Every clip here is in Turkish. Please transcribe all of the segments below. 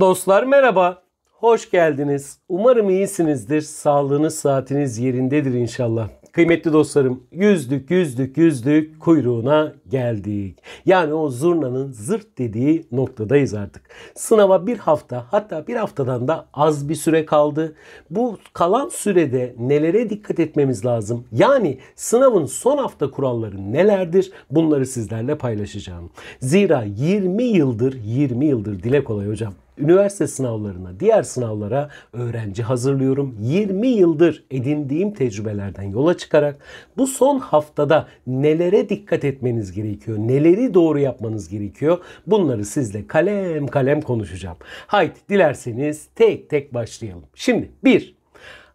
Dostlar merhaba. Hoş geldiniz. Umarım iyisinizdir. Sağlığınız, saatiniz yerindedir inşallah. Kıymetli dostlarım, yüzdük, yüzdük, yüzdük kuyruğuna geldik. Yani o zurnanın zırt dediği noktadayız artık. Sınava bir hafta hatta bir haftadan da az bir süre kaldı. Bu kalan sürede nelere dikkat etmemiz lazım? Yani sınavın son hafta kuralları nelerdir? Bunları sizlerle paylaşacağım. Zira 20 yıldır, 20 yıldır dile kolay hocam üniversite sınavlarına, diğer sınavlara öğrenci hazırlıyorum. 20 yıldır edindiğim tecrübelerden yola çıkarak bu son haftada nelere dikkat etmeniz gerekiyor, neleri doğru yapmanız gerekiyor bunları sizle kalem kalem konuşacağım. Haydi dilerseniz tek tek başlayalım. Şimdi bir,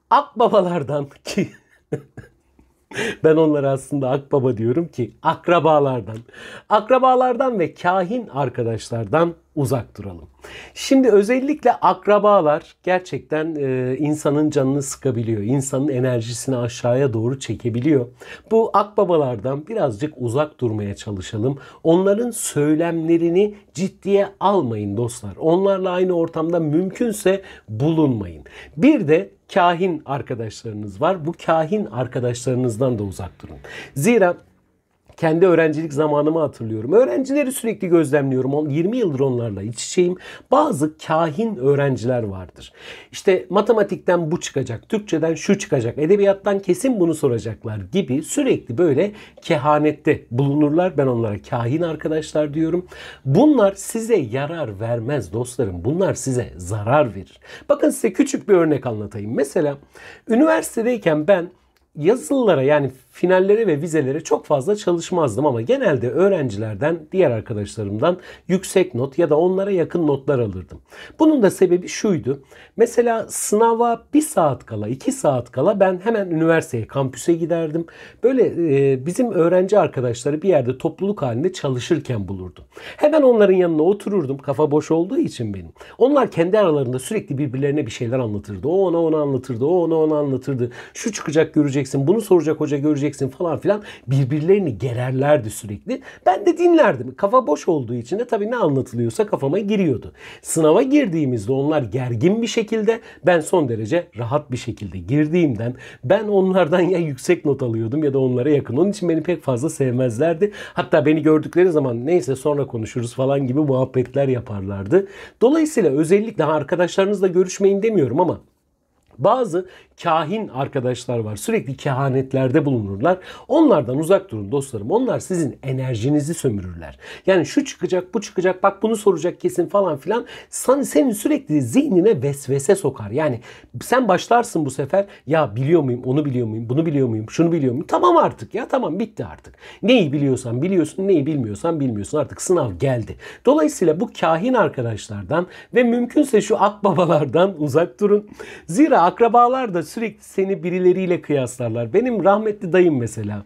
akbabalardan ki Ben onlara aslında akbaba diyorum ki akrabalardan. Akrabalardan ve kahin arkadaşlardan uzak duralım. Şimdi özellikle akrabalar gerçekten e, insanın canını sıkabiliyor. İnsanın enerjisini aşağıya doğru çekebiliyor. Bu akbabalardan birazcık uzak durmaya çalışalım. Onların söylemlerini ciddiye almayın dostlar. Onlarla aynı ortamda mümkünse bulunmayın. Bir de kahin arkadaşlarınız var. Bu kahin arkadaşlarınızdan da uzak durun. Zira kendi öğrencilik zamanımı hatırlıyorum. Öğrencileri sürekli gözlemliyorum. 20 yıldır onlarla iç içeyim. Bazı kahin öğrenciler vardır. İşte matematikten bu çıkacak, Türkçeden şu çıkacak, edebiyattan kesin bunu soracaklar gibi sürekli böyle kehanette bulunurlar. Ben onlara kahin arkadaşlar diyorum. Bunlar size yarar vermez dostlarım. Bunlar size zarar verir. Bakın size küçük bir örnek anlatayım. Mesela üniversitedeyken ben yazılılara yani finallere ve vizelere çok fazla çalışmazdım ama genelde öğrencilerden, diğer arkadaşlarımdan yüksek not ya da onlara yakın notlar alırdım. Bunun da sebebi şuydu. Mesela sınava bir saat kala, iki saat kala ben hemen üniversiteye, kampüse giderdim. Böyle e, bizim öğrenci arkadaşları bir yerde topluluk halinde çalışırken bulurdum. Hemen onların yanına otururdum. Kafa boş olduğu için benim. Onlar kendi aralarında sürekli birbirlerine bir şeyler anlatırdı. O ona onu anlatırdı, o ona onu anlatırdı. Şu çıkacak göreceksin, bunu soracak hoca göreceksin göreceksin falan filan birbirlerini gererlerdi sürekli. Ben de dinlerdim. Kafa boş olduğu için de tabii ne anlatılıyorsa kafama giriyordu. Sınava girdiğimizde onlar gergin bir şekilde ben son derece rahat bir şekilde girdiğimden ben onlardan ya yüksek not alıyordum ya da onlara yakın. Onun için beni pek fazla sevmezlerdi. Hatta beni gördükleri zaman neyse sonra konuşuruz falan gibi muhabbetler yaparlardı. Dolayısıyla özellikle arkadaşlarınızla görüşmeyin demiyorum ama bazı kahin arkadaşlar var. Sürekli kehanetlerde bulunurlar. Onlardan uzak durun dostlarım. Onlar sizin enerjinizi sömürürler. Yani şu çıkacak, bu çıkacak, bak bunu soracak kesin falan filan. Sen, senin sürekli zihnine vesvese sokar. Yani sen başlarsın bu sefer. Ya biliyor muyum, onu biliyor muyum, bunu biliyor muyum, şunu biliyor muyum? Tamam artık ya tamam bitti artık. Neyi biliyorsan biliyorsun, neyi bilmiyorsan bilmiyorsun. Artık sınav geldi. Dolayısıyla bu kahin arkadaşlardan ve mümkünse şu akbabalardan uzak durun. Zira akrabalar da sürekli seni birileriyle kıyaslarlar. Benim rahmetli dayım mesela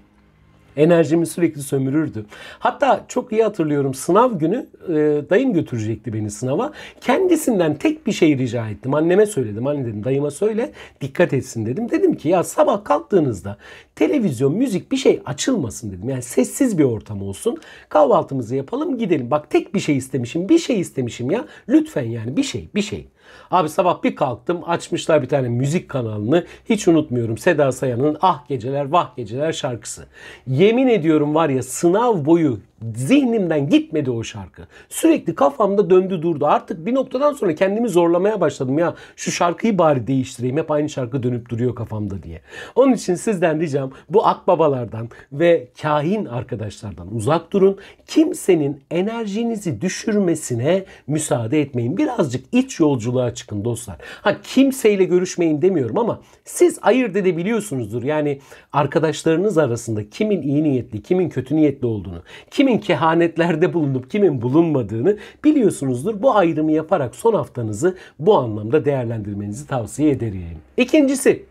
enerjimi sürekli sömürürdü. Hatta çok iyi hatırlıyorum sınav günü e, dayım götürecekti beni sınava. Kendisinden tek bir şey rica ettim. Anneme söyledim. Anne dedim dayıma söyle dikkat etsin dedim. Dedim ki ya sabah kalktığınızda televizyon, müzik bir şey açılmasın dedim. Yani sessiz bir ortam olsun. Kahvaltımızı yapalım gidelim. Bak tek bir şey istemişim. Bir şey istemişim ya. Lütfen yani bir şey bir şey. Abi sabah bir kalktım açmışlar bir tane müzik kanalını. Hiç unutmuyorum Seda Sayan'ın Ah Geceler Vah Geceler şarkısı. Yemin ediyorum var ya sınav boyu zihnimden gitmedi o şarkı. Sürekli kafamda döndü durdu. Artık bir noktadan sonra kendimi zorlamaya başladım ya. Şu şarkıyı bari değiştireyim. Hep aynı şarkı dönüp duruyor kafamda diye. Onun için sizden ricam bu akbabalardan ve kahin arkadaşlardan uzak durun. Kimsenin enerjinizi düşürmesine müsaade etmeyin. Birazcık iç yolculuğa çıkın dostlar. Ha kimseyle görüşmeyin demiyorum ama siz ayırt edebiliyorsunuzdur. Yani arkadaşlarınız arasında kimin iyi niyetli, kimin kötü niyetli olduğunu, kim kimin kehanetlerde bulunup kimin bulunmadığını biliyorsunuzdur. Bu ayrımı yaparak son haftanızı bu anlamda değerlendirmenizi tavsiye ederim. İkincisi,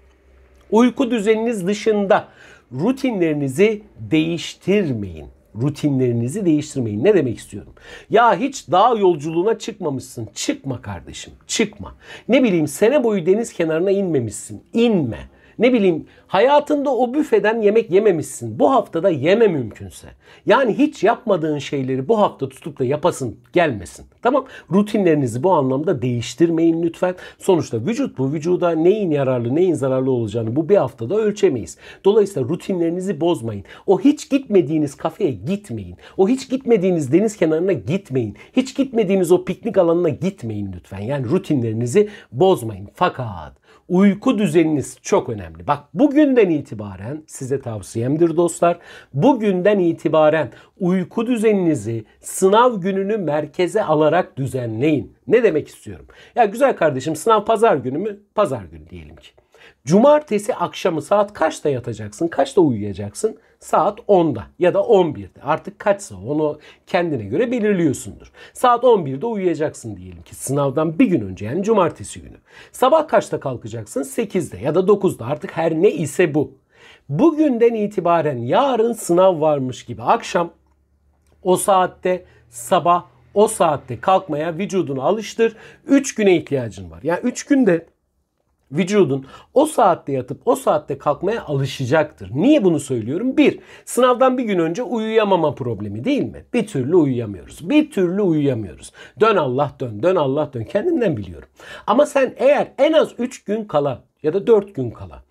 uyku düzeniniz dışında rutinlerinizi değiştirmeyin rutinlerinizi değiştirmeyin. Ne demek istiyorum? Ya hiç dağ yolculuğuna çıkmamışsın. Çıkma kardeşim, çıkma. Ne bileyim sene boyu deniz kenarına inmemişsin. İnme. Ne bileyim hayatında o büfeden yemek yememişsin. Bu haftada yeme mümkünse. Yani hiç yapmadığın şeyleri bu hafta tutup da yapasın gelmesin. Tamam rutinlerinizi bu anlamda değiştirmeyin lütfen. Sonuçta vücut bu vücuda neyin yararlı neyin zararlı olacağını bu bir haftada ölçemeyiz. Dolayısıyla rutinlerinizi bozmayın. O hiç gitmediğiniz kafeye gitmeyin. O hiç gitmediğiniz deniz kenarına gitmeyin. Hiç gitmediğiniz o piknik alanına gitmeyin lütfen. Yani rutinlerinizi bozmayın. Fakat Uyku düzeniniz çok önemli. Bak bugünden itibaren size tavsiyemdir dostlar. Bugünden itibaren uyku düzeninizi sınav gününü merkeze alarak düzenleyin. Ne demek istiyorum? Ya güzel kardeşim sınav pazar günü mü? Pazar günü diyelim ki. Cumartesi akşamı saat kaçta yatacaksın? Kaçta uyuyacaksın? Saat 10'da ya da 11'de. Artık kaçsa onu kendine göre belirliyorsundur. Saat 11'de uyuyacaksın diyelim ki sınavdan bir gün önce yani cumartesi günü. Sabah kaçta kalkacaksın? 8'de ya da 9'da artık her ne ise bu. Bugünden itibaren yarın sınav varmış gibi akşam o saatte sabah o saatte kalkmaya vücudunu alıştır. 3 güne ihtiyacın var. Yani 3 günde vücudun o saatte yatıp o saatte kalkmaya alışacaktır. Niye bunu söylüyorum? Bir, sınavdan bir gün önce uyuyamama problemi değil mi? Bir türlü uyuyamıyoruz. Bir türlü uyuyamıyoruz. Dön Allah dön, dön Allah dön. Kendimden biliyorum. Ama sen eğer en az 3 gün kala ya da 4 gün kala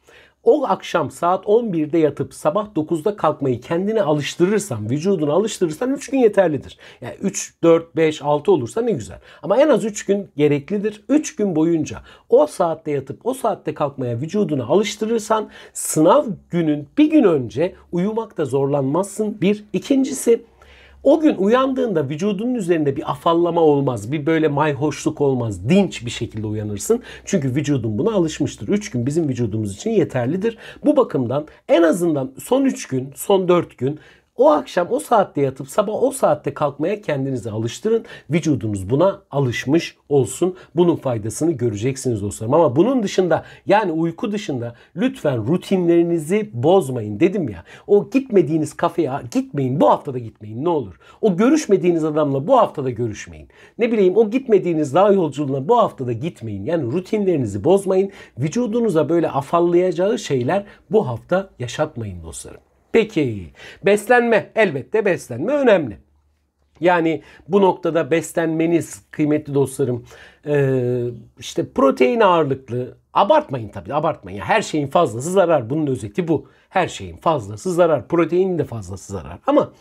o akşam saat 11'de yatıp sabah 9'da kalkmayı kendine alıştırırsan, vücuduna alıştırırsan 3 gün yeterlidir. Yani 3, 4, 5, 6 olursa ne güzel. Ama en az 3 gün gereklidir. 3 gün boyunca o saatte yatıp o saatte kalkmaya vücuduna alıştırırsan sınav günün bir gün önce uyumakta zorlanmazsın. Bir. ikincisi o gün uyandığında vücudunun üzerinde bir afallama olmaz. Bir böyle mayhoşluk olmaz. Dinç bir şekilde uyanırsın. Çünkü vücudun buna alışmıştır. 3 gün bizim vücudumuz için yeterlidir. Bu bakımdan en azından son 3 gün, son 4 gün o akşam o saatte yatıp sabah o saatte kalkmaya kendinizi alıştırın. Vücudunuz buna alışmış olsun. Bunun faydasını göreceksiniz dostlarım. Ama bunun dışında yani uyku dışında lütfen rutinlerinizi bozmayın dedim ya. O gitmediğiniz kafeye gitmeyin. Bu haftada gitmeyin ne olur. O görüşmediğiniz adamla bu haftada görüşmeyin. Ne bileyim o gitmediğiniz dağ yolculuğuna bu haftada gitmeyin. Yani rutinlerinizi bozmayın. Vücudunuza böyle afallayacağı şeyler bu hafta yaşatmayın dostlarım. Peki beslenme elbette beslenme önemli. Yani bu noktada beslenmeniz kıymetli dostlarım e, işte protein ağırlıklı abartmayın tabii abartmayın. Her şeyin fazlası zarar bunun özeti bu. Her şeyin fazlası zarar proteinin de fazlası zarar ama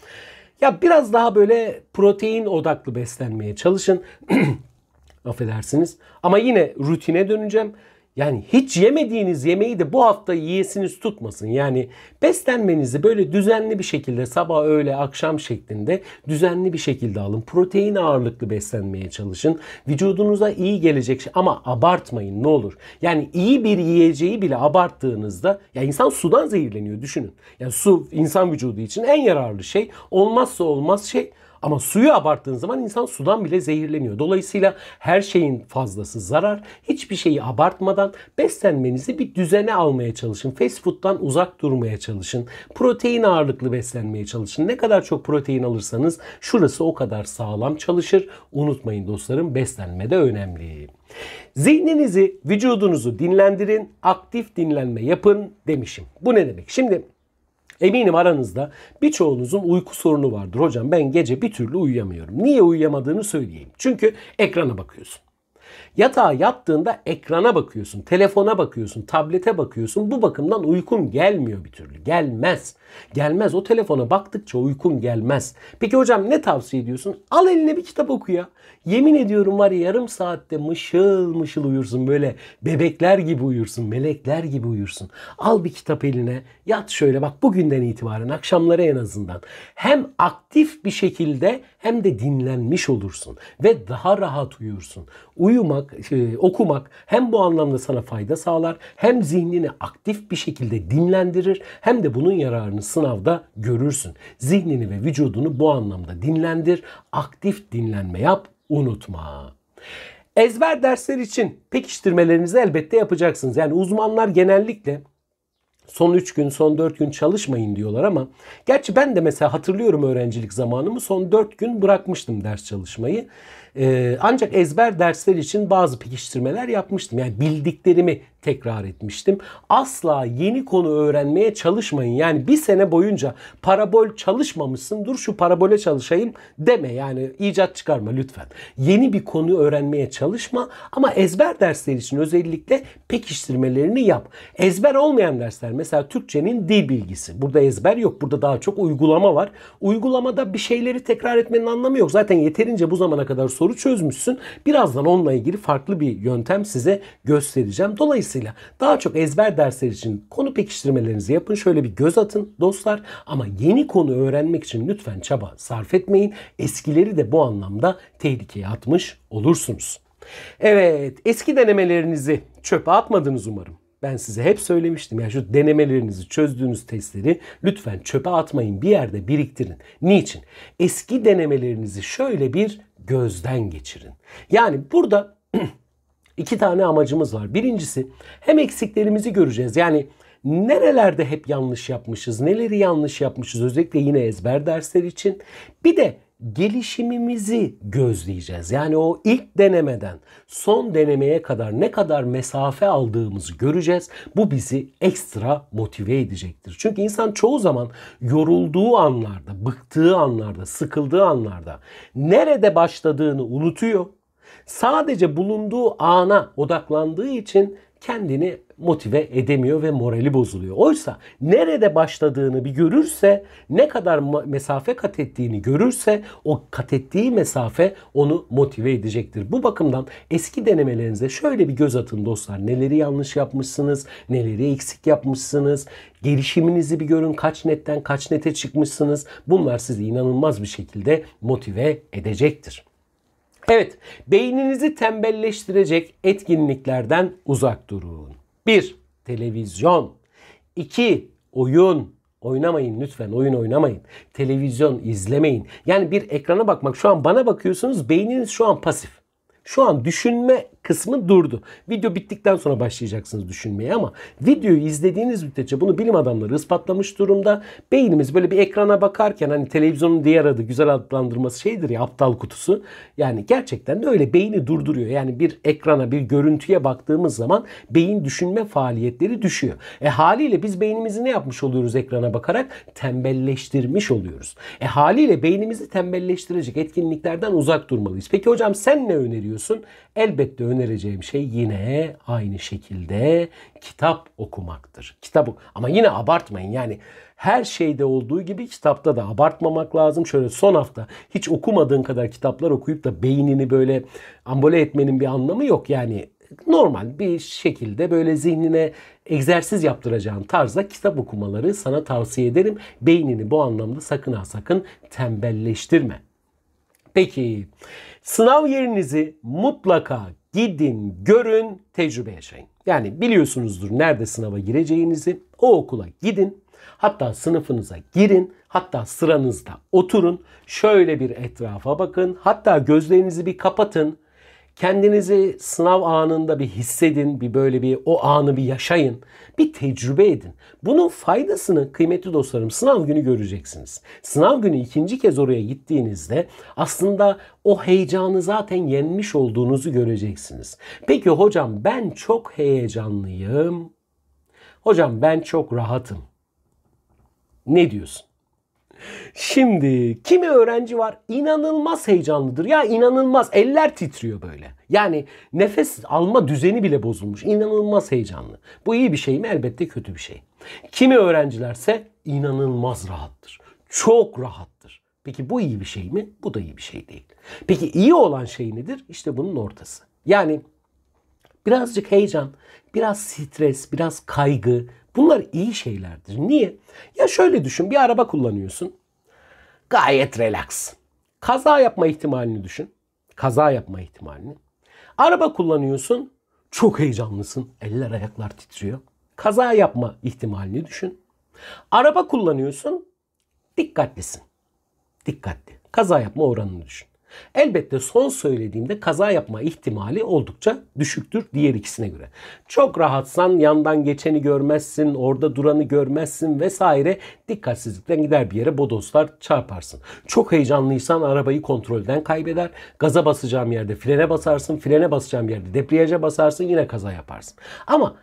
ya biraz daha böyle protein odaklı beslenmeye çalışın. Affedersiniz ama yine rutine döneceğim. Yani hiç yemediğiniz yemeği de bu hafta yiyesiniz tutmasın. Yani beslenmenizi böyle düzenli bir şekilde sabah, öğle, akşam şeklinde düzenli bir şekilde alın. Protein ağırlıklı beslenmeye çalışın. Vücudunuza iyi gelecek şey ama abartmayın ne olur. Yani iyi bir yiyeceği bile abarttığınızda ya insan sudan zehirleniyor düşünün. Yani su insan vücudu için en yararlı şey. Olmazsa olmaz şey ama suyu abarttığın zaman insan sudan bile zehirleniyor. Dolayısıyla her şeyin fazlası zarar. Hiçbir şeyi abartmadan beslenmenizi bir düzene almaya çalışın. Fast food'dan uzak durmaya çalışın. Protein ağırlıklı beslenmeye çalışın. Ne kadar çok protein alırsanız şurası o kadar sağlam çalışır. Unutmayın dostlarım beslenme de önemli. Zihninizi, vücudunuzu dinlendirin, aktif dinlenme yapın demişim. Bu ne demek? Şimdi Eminim aranızda birçoğunuzun uyku sorunu vardır. Hocam ben gece bir türlü uyuyamıyorum. Niye uyuyamadığını söyleyeyim. Çünkü ekrana bakıyorsun. Yatağa yattığında ekrana bakıyorsun, telefona bakıyorsun, tablete bakıyorsun. Bu bakımdan uykun gelmiyor bir türlü. Gelmez. Gelmez. O telefona baktıkça uykun gelmez. Peki hocam ne tavsiye ediyorsun? Al eline bir kitap oku ya. Yemin ediyorum var ya yarım saatte mışıl mışıl uyursun. Böyle bebekler gibi uyursun, melekler gibi uyursun. Al bir kitap eline. Yat şöyle bak bugünden itibaren akşamları en azından. Hem aktif bir şekilde hem de dinlenmiş olursun. Ve daha rahat uyursun. Uyu uyumak, e, okumak hem bu anlamda sana fayda sağlar, hem zihnini aktif bir şekilde dinlendirir, hem de bunun yararını sınavda görürsün. Zihnini ve vücudunu bu anlamda dinlendir, aktif dinlenme yap, unutma. Ezber dersler için pekiştirmelerinizi elbette yapacaksınız. Yani uzmanlar genellikle son 3 gün, son 4 gün çalışmayın diyorlar ama gerçi ben de mesela hatırlıyorum öğrencilik zamanımı son 4 gün bırakmıştım ders çalışmayı. E, ancak ezber dersler için bazı pekiştirmeler yapmıştım. Yani bildiklerimi tekrar etmiştim. Asla yeni konu öğrenmeye çalışmayın. Yani bir sene boyunca parabol çalışmamışsın dur şu parabole çalışayım deme. Yani icat çıkarma lütfen. Yeni bir konu öğrenmeye çalışma ama ezber dersler için özellikle pekiştirmelerini yap. Ezber olmayan dersler mesela Türkçenin dil bilgisi. Burada ezber yok. Burada daha çok uygulama var. Uygulamada bir şeyleri tekrar etmenin anlamı yok. Zaten yeterince bu zamana kadar soru çözmüşsün. Birazdan onunla ilgili farklı bir yöntem size göstereceğim. Dolayısıyla daha çok ezber dersler için konu pekiştirmelerinizi yapın. Şöyle bir göz atın dostlar. Ama yeni konu öğrenmek için lütfen çaba sarf etmeyin. Eskileri de bu anlamda tehlikeye atmış olursunuz. Evet, eski denemelerinizi çöpe atmadınız umarım. Ben size hep söylemiştim ya şu denemelerinizi çözdüğünüz testleri lütfen çöpe atmayın bir yerde biriktirin. Niçin? Eski denemelerinizi şöyle bir gözden geçirin. Yani burada iki tane amacımız var. Birincisi hem eksiklerimizi göreceğiz. Yani nerelerde hep yanlış yapmışız, neleri yanlış yapmışız özellikle yine ezber dersler için. Bir de gelişimimizi gözleyeceğiz. Yani o ilk denemeden son denemeye kadar ne kadar mesafe aldığımızı göreceğiz. Bu bizi ekstra motive edecektir. Çünkü insan çoğu zaman yorulduğu anlarda, bıktığı anlarda, sıkıldığı anlarda nerede başladığını unutuyor. Sadece bulunduğu ana odaklandığı için kendini motive edemiyor ve morali bozuluyor. Oysa nerede başladığını bir görürse, ne kadar mesafe kat ettiğini görürse o kat ettiği mesafe onu motive edecektir. Bu bakımdan eski denemelerinize şöyle bir göz atın dostlar. Neleri yanlış yapmışsınız, neleri eksik yapmışsınız, gelişiminizi bir görün. Kaç netten kaç nete çıkmışsınız. Bunlar sizi inanılmaz bir şekilde motive edecektir. Evet, beyninizi tembelleştirecek etkinliklerden uzak durun. 1. Televizyon. 2. Oyun. Oynamayın lütfen oyun oynamayın. Televizyon izlemeyin. Yani bir ekrana bakmak şu an bana bakıyorsunuz beyniniz şu an pasif. Şu an düşünme kısmı durdu. Video bittikten sonra başlayacaksınız düşünmeye ama videoyu izlediğiniz müddetçe bunu bilim adamları ispatlamış durumda. Beynimiz böyle bir ekrana bakarken hani televizyonun diğer adı güzel adlandırması şeydir ya aptal kutusu. Yani gerçekten de öyle beyni durduruyor. Yani bir ekrana bir görüntüye baktığımız zaman beyin düşünme faaliyetleri düşüyor. E haliyle biz beynimizi ne yapmış oluyoruz ekrana bakarak? Tembelleştirmiş oluyoruz. E haliyle beynimizi tembelleştirecek etkinliklerden uzak durmalıyız. Peki hocam sen ne öneriyorsun? Elbette önereceğim şey yine aynı şekilde kitap okumaktır. Kitap ok ama yine abartmayın. Yani her şeyde olduğu gibi kitapta da abartmamak lazım. Şöyle son hafta hiç okumadığın kadar kitaplar okuyup da beynini böyle ambole etmenin bir anlamı yok. Yani normal bir şekilde böyle zihnine egzersiz yaptıracağın tarzda kitap okumaları sana tavsiye ederim. Beynini bu anlamda sakın ha sakın tembelleştirme. Peki sınav yerinizi mutlaka Gidin, görün, tecrübe yaşayın. Yani biliyorsunuzdur nerede sınava gireceğinizi. O okula gidin. Hatta sınıfınıza girin. Hatta sıranızda oturun. Şöyle bir etrafa bakın. Hatta gözlerinizi bir kapatın. Kendinizi sınav anında bir hissedin, bir böyle bir o anı bir yaşayın. Bir tecrübe edin. Bunun faydasını kıymetli dostlarım sınav günü göreceksiniz. Sınav günü ikinci kez oraya gittiğinizde aslında o heyecanı zaten yenmiş olduğunuzu göreceksiniz. Peki hocam ben çok heyecanlıyım. Hocam ben çok rahatım. Ne diyorsun? Şimdi kimi öğrenci var inanılmaz heyecanlıdır. Ya inanılmaz eller titriyor böyle. Yani nefes alma düzeni bile bozulmuş. İnanılmaz heyecanlı. Bu iyi bir şey mi? Elbette kötü bir şey. Kimi öğrencilerse inanılmaz rahattır. Çok rahattır. Peki bu iyi bir şey mi? Bu da iyi bir şey değil. Peki iyi olan şey nedir? İşte bunun ortası. Yani birazcık heyecan, biraz stres, biraz kaygı, Bunlar iyi şeylerdir. Niye? Ya şöyle düşün bir araba kullanıyorsun. Gayet relax. Kaza yapma ihtimalini düşün. Kaza yapma ihtimalini. Araba kullanıyorsun. Çok heyecanlısın. Eller ayaklar titriyor. Kaza yapma ihtimalini düşün. Araba kullanıyorsun. Dikkatlisin. Dikkatli. Kaza yapma oranını düşün. Elbette son söylediğimde kaza yapma ihtimali oldukça düşüktür diğer ikisine göre. Çok rahatsan yandan geçeni görmezsin, orada duranı görmezsin vesaire. Dikkatsizlikten gider bir yere bodoslar çarparsın. Çok heyecanlıysan arabayı kontrolden kaybeder. Gaza basacağım yerde frene basarsın, frene basacağım yerde debriyaja basarsın yine kaza yaparsın. Ama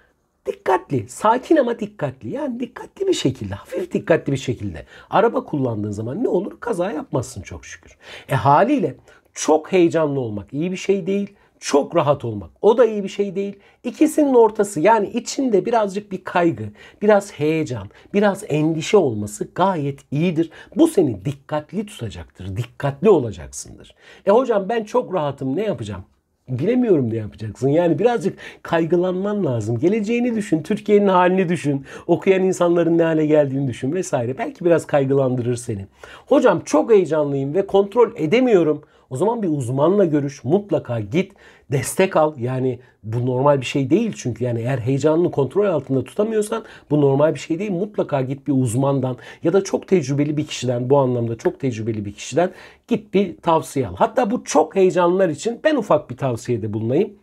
dikkatli, sakin ama dikkatli. Yani dikkatli bir şekilde, hafif dikkatli bir şekilde araba kullandığın zaman ne olur? Kaza yapmazsın çok şükür. E haliyle çok heyecanlı olmak iyi bir şey değil. Çok rahat olmak o da iyi bir şey değil. İkisinin ortası yani içinde birazcık bir kaygı, biraz heyecan, biraz endişe olması gayet iyidir. Bu seni dikkatli tutacaktır. Dikkatli olacaksındır. E hocam ben çok rahatım ne yapacağım? bilemiyorum ne yapacaksın. Yani birazcık kaygılanman lazım. Geleceğini düşün, Türkiye'nin halini düşün, okuyan insanların ne hale geldiğini düşün vesaire. Belki biraz kaygılandırır seni. Hocam çok heyecanlıyım ve kontrol edemiyorum. O zaman bir uzmanla görüş, mutlaka git destek al. Yani bu normal bir şey değil çünkü yani eğer heyecanını kontrol altında tutamıyorsan bu normal bir şey değil. Mutlaka git bir uzmandan ya da çok tecrübeli bir kişiden bu anlamda çok tecrübeli bir kişiden git bir tavsiye al. Hatta bu çok heyecanlar için ben ufak bir tavsiyede bulunayım.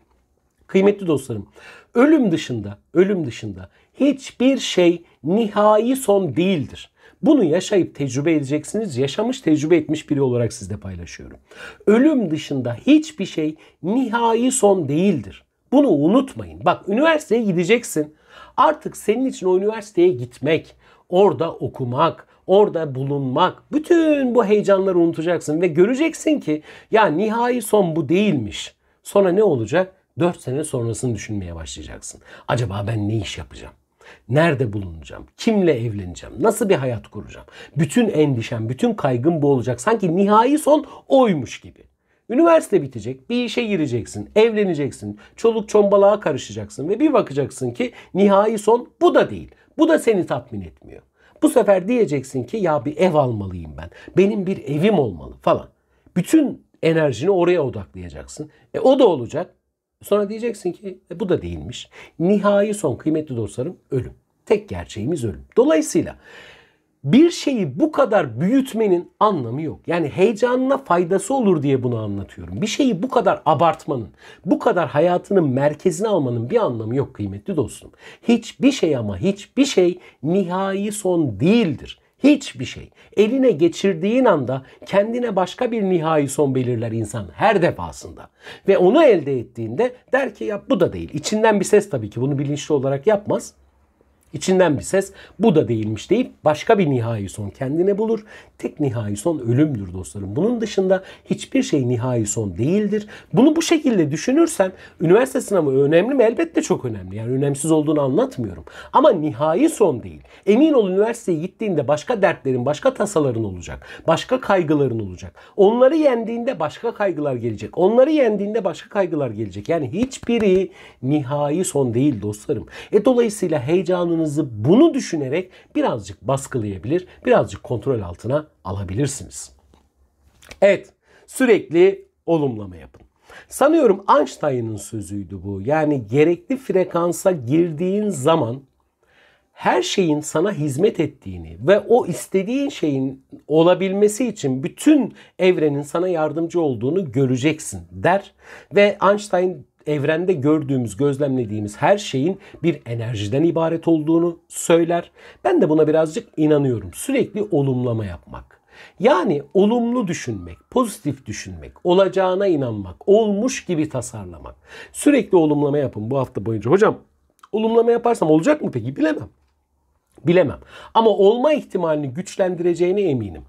Kıymetli dostlarım, ölüm dışında, ölüm dışında hiçbir şey nihai son değildir. Bunu yaşayıp tecrübe edeceksiniz. Yaşamış tecrübe etmiş biri olarak sizle paylaşıyorum. Ölüm dışında hiçbir şey nihai son değildir. Bunu unutmayın. Bak üniversiteye gideceksin. Artık senin için o üniversiteye gitmek, orada okumak, orada bulunmak, bütün bu heyecanları unutacaksın ve göreceksin ki ya nihai son bu değilmiş. Sonra ne olacak? 4 sene sonrasını düşünmeye başlayacaksın. Acaba ben ne iş yapacağım? Nerede bulunacağım? Kimle evleneceğim? Nasıl bir hayat kuracağım? Bütün endişem, bütün kaygım bu olacak. Sanki nihai son oymuş gibi. Üniversite bitecek, bir işe gireceksin, evleneceksin, çoluk çombalığa karışacaksın ve bir bakacaksın ki nihai son bu da değil. Bu da seni tatmin etmiyor. Bu sefer diyeceksin ki ya bir ev almalıyım ben. Benim bir evim olmalı falan. Bütün enerjini oraya odaklayacaksın. E o da olacak. Sonra diyeceksin ki e, bu da değilmiş. Nihai son kıymetli dostlarım ölüm. Tek gerçeğimiz ölüm. Dolayısıyla bir şeyi bu kadar büyütmenin anlamı yok. Yani heyecanına faydası olur diye bunu anlatıyorum. Bir şeyi bu kadar abartmanın, bu kadar hayatının merkezine almanın bir anlamı yok kıymetli dostum. Hiçbir şey ama hiçbir şey nihai son değildir. Hiçbir şey. Eline geçirdiğin anda kendine başka bir nihai son belirler insan her defasında. Ve onu elde ettiğinde der ki ya bu da değil. İçinden bir ses tabii ki bunu bilinçli olarak yapmaz. İçinden bir ses bu da değilmiş deyip başka bir nihai son kendine bulur. Tek nihai son ölümdür dostlarım. Bunun dışında hiçbir şey nihai son değildir. Bunu bu şekilde düşünürsen üniversite sınavı önemli mi? Elbette çok önemli. Yani önemsiz olduğunu anlatmıyorum. Ama nihai son değil. Emin ol üniversiteye gittiğinde başka dertlerin, başka tasaların olacak. Başka kaygıların olacak. Onları yendiğinde başka kaygılar gelecek. Onları yendiğinde başka kaygılar gelecek. Yani hiçbiri nihai son değil dostlarım. E dolayısıyla heyecanınız duygularınızı bunu düşünerek birazcık baskılayabilir, birazcık kontrol altına alabilirsiniz. Evet, sürekli olumlama yapın. Sanıyorum Einstein'ın sözüydü bu. Yani gerekli frekansa girdiğin zaman her şeyin sana hizmet ettiğini ve o istediğin şeyin olabilmesi için bütün evrenin sana yardımcı olduğunu göreceksin der. Ve Einstein evrende gördüğümüz, gözlemlediğimiz her şeyin bir enerjiden ibaret olduğunu söyler. Ben de buna birazcık inanıyorum. Sürekli olumlama yapmak. Yani olumlu düşünmek, pozitif düşünmek, olacağına inanmak, olmuş gibi tasarlamak. Sürekli olumlama yapın bu hafta boyunca. Hocam olumlama yaparsam olacak mı peki? Bilemem. Bilemem. Ama olma ihtimalini güçlendireceğine eminim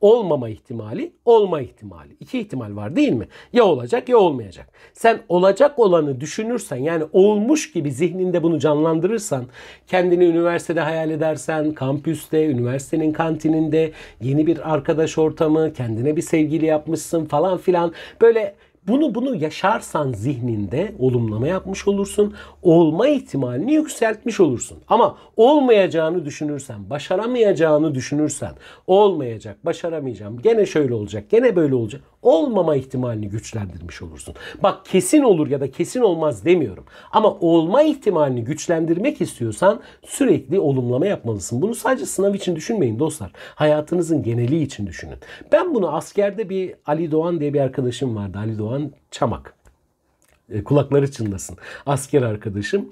olmama ihtimali, olma ihtimali. İki ihtimal var değil mi? Ya olacak ya olmayacak. Sen olacak olanı düşünürsen yani olmuş gibi zihninde bunu canlandırırsan, kendini üniversitede hayal edersen, kampüste, üniversitenin kantininde, yeni bir arkadaş ortamı, kendine bir sevgili yapmışsın falan filan böyle bunu bunu yaşarsan zihninde olumlama yapmış olursun. Olma ihtimalini yükseltmiş olursun. Ama olmayacağını düşünürsen, başaramayacağını düşünürsen olmayacak, başaramayacağım, gene şöyle olacak, gene böyle olacak olmama ihtimalini güçlendirmiş olursun. Bak kesin olur ya da kesin olmaz demiyorum. Ama olma ihtimalini güçlendirmek istiyorsan sürekli olumlama yapmalısın. Bunu sadece sınav için düşünmeyin dostlar. Hayatınızın geneli için düşünün. Ben bunu askerde bir Ali Doğan diye bir arkadaşım vardı. Ali Doğan Çamak e, kulakları çınlasın. Asker arkadaşım.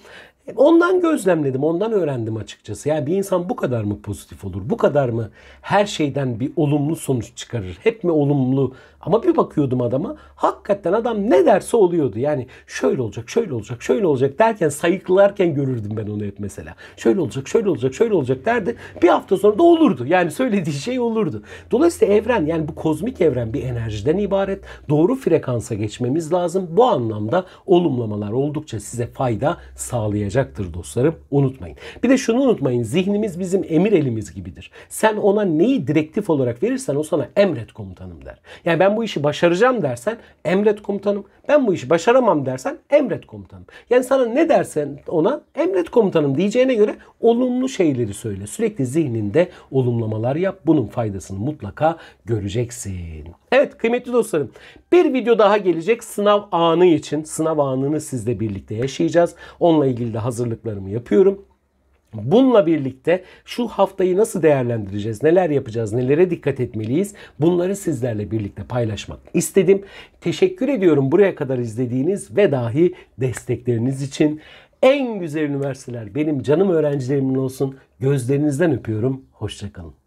Ondan gözlemledim, ondan öğrendim açıkçası. Yani bir insan bu kadar mı pozitif olur? Bu kadar mı her şeyden bir olumlu sonuç çıkarır? Hep mi olumlu? Ama bir bakıyordum adama. Hakikaten adam ne derse oluyordu. Yani şöyle olacak, şöyle olacak, şöyle olacak derken sayıklarken görürdüm ben onu hep mesela. Şöyle olacak, şöyle olacak, şöyle olacak derdi. Bir hafta sonra da olurdu. Yani söylediği şey olurdu. Dolayısıyla evren yani bu kozmik evren bir enerjiden ibaret. Doğru frekansa geçmemiz lazım. Bu anlamda olumlamalar oldukça size fayda sağlayacak olacaktır dostlarım. Unutmayın. Bir de şunu unutmayın. Zihnimiz bizim emir elimiz gibidir. Sen ona neyi direktif olarak verirsen o sana emret komutanım der. Yani ben bu işi başaracağım dersen emret komutanım. Ben bu işi başaramam dersen emret komutanım. Yani sana ne dersen ona emret komutanım diyeceğine göre olumlu şeyleri söyle. Sürekli zihninde olumlamalar yap. Bunun faydasını mutlaka göreceksin. Evet kıymetli dostlarım bir video daha gelecek sınav anı için. Sınav anını sizle birlikte yaşayacağız. Onunla ilgili de hazırlıklarımı yapıyorum. Bununla birlikte şu haftayı nasıl değerlendireceğiz, neler yapacağız, nelere dikkat etmeliyiz bunları sizlerle birlikte paylaşmak istedim. Teşekkür ediyorum buraya kadar izlediğiniz ve dahi destekleriniz için. En güzel üniversiteler benim canım öğrencilerimin olsun. Gözlerinizden öpüyorum. Hoşçakalın.